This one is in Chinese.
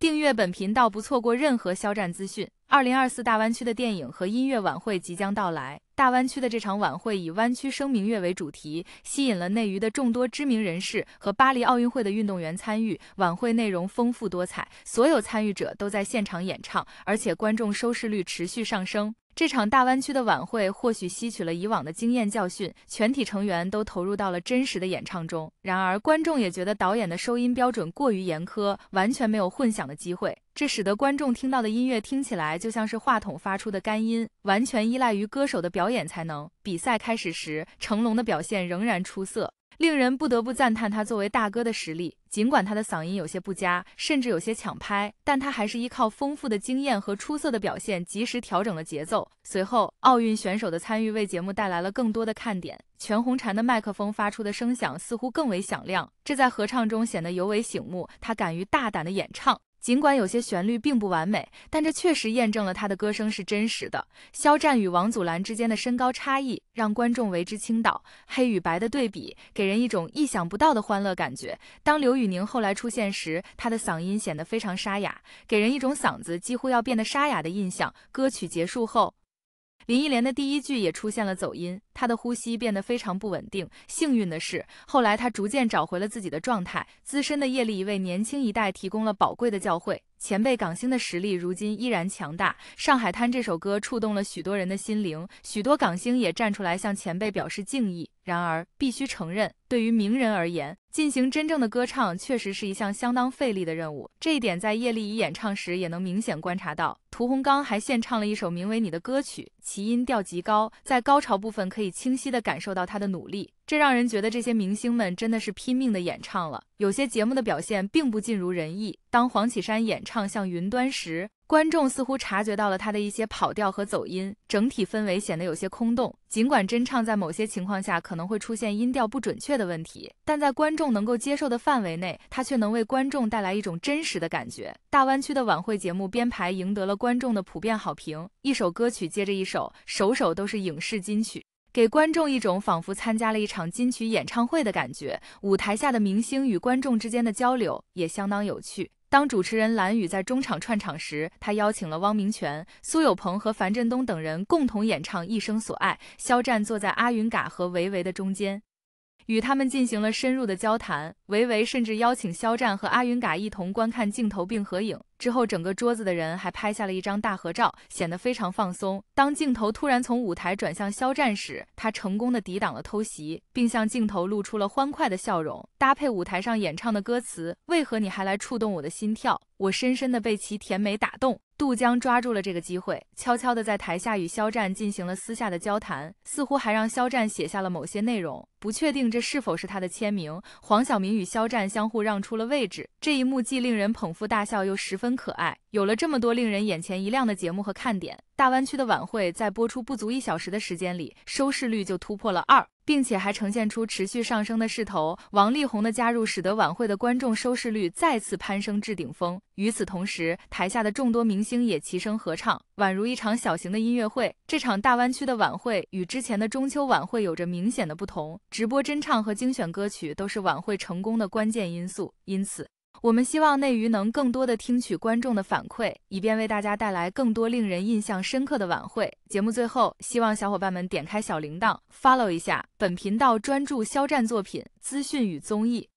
订阅本频道，不错过任何肖战资讯。二零二四大湾区的电影和音乐晚会即将到来。大湾区的这场晚会以“湾区声明月”为主题，吸引了内娱的众多知名人士和巴黎奥运会的运动员参与。晚会内容丰富多彩，所有参与者都在现场演唱，而且观众收视率持续上升。这场大湾区的晚会或许吸取了以往的经验教训，全体成员都投入到了真实的演唱中。然而，观众也觉得导演的收音标准过于严苛，完全没有混响的机会，这使得观众听到的音乐听起来就像是话筒发出的干音，完全依赖于歌手的表演才能。比赛开始时，成龙的表现仍然出色。令人不得不赞叹他作为大哥的实力。尽管他的嗓音有些不佳，甚至有些抢拍，但他还是依靠丰富的经验和出色的表现，及时调整了节奏。随后，奥运选手的参与为节目带来了更多的看点。全红婵的麦克风发出的声响似乎更为响亮，这在合唱中显得尤为醒目。他敢于大胆的演唱。尽管有些旋律并不完美，但这确实验证了他的歌声是真实的。肖战与王祖蓝之间的身高差异让观众为之倾倒，黑与白的对比给人一种意想不到的欢乐感觉。当刘宇宁后来出现时，他的嗓音显得非常沙哑，给人一种嗓子几乎要变得沙哑的印象。歌曲结束后，林忆莲的第一句也出现了走音。他的呼吸变得非常不稳定。幸运的是，后来他逐渐找回了自己的状态。资深的叶丽仪为年轻一代提供了宝贵的教诲。前辈港星的实力如今依然强大，《上海滩》这首歌触动了许多人的心灵，许多港星也站出来向前辈表示敬意。然而，必须承认，对于名人而言，进行真正的歌唱确实是一项相当费力的任务。这一点在叶丽仪演唱时也能明显观察到。屠洪刚还献唱了一首名为《你的》歌曲，其音调极高，在高潮部分可以。清晰地感受到他的努力，这让人觉得这些明星们真的是拼命的演唱了。有些节目的表现并不尽如人意。当黄绮珊演唱《像云端》时，观众似乎察觉到了他的一些跑调和走音，整体氛围显得有些空洞。尽管真唱在某些情况下可能会出现音调不准确的问题，但在观众能够接受的范围内，他却能为观众带来一种真实的感觉。大湾区的晚会节目编排赢得了观众的普遍好评，一首歌曲接着一首，首首都是影视金曲。给观众一种仿佛参加了一场金曲演唱会的感觉。舞台下的明星与观众之间的交流也相当有趣。当主持人蓝宇在中场串场时，他邀请了汪明荃、苏有朋和樊振东等人共同演唱《一生所爱》。肖战坐在阿云嘎和维维的中间，与他们进行了深入的交谈。维维甚至邀请肖战和阿云嘎一同观看镜头并合影。之后，整个桌子的人还拍下了一张大合照，显得非常放松。当镜头突然从舞台转向肖战时，他成功的抵挡了偷袭，并向镜头露出了欢快的笑容，搭配舞台上演唱的歌词“为何你还来触动我的心跳”，我深深的被其甜美打动。杜江抓住了这个机会，悄悄的在台下与肖战进行了私下的交谈，似乎还让肖战写下了某些内容，不确定这是否是他的签名。黄晓明与肖战相互让出了位置，这一幕既令人捧腹大笑，又十分。很可爱。有了这么多令人眼前一亮的节目和看点，大湾区的晚会在播出不足一小时的时间里，收视率就突破了二，并且还呈现出持续上升的势头。王力宏的加入使得晚会的观众收视率再次攀升至顶峰。与此同时，台下的众多明星也齐声合唱，宛如一场小型的音乐会。这场大湾区的晚会与之前的中秋晚会有着明显的不同，直播真唱和精选歌曲都是晚会成功的关键因素，因此。我们希望内娱能更多的听取观众的反馈，以便为大家带来更多令人印象深刻的晚会。节目最后，希望小伙伴们点开小铃铛，follow 一下本频道，专注肖战作品资讯与综艺。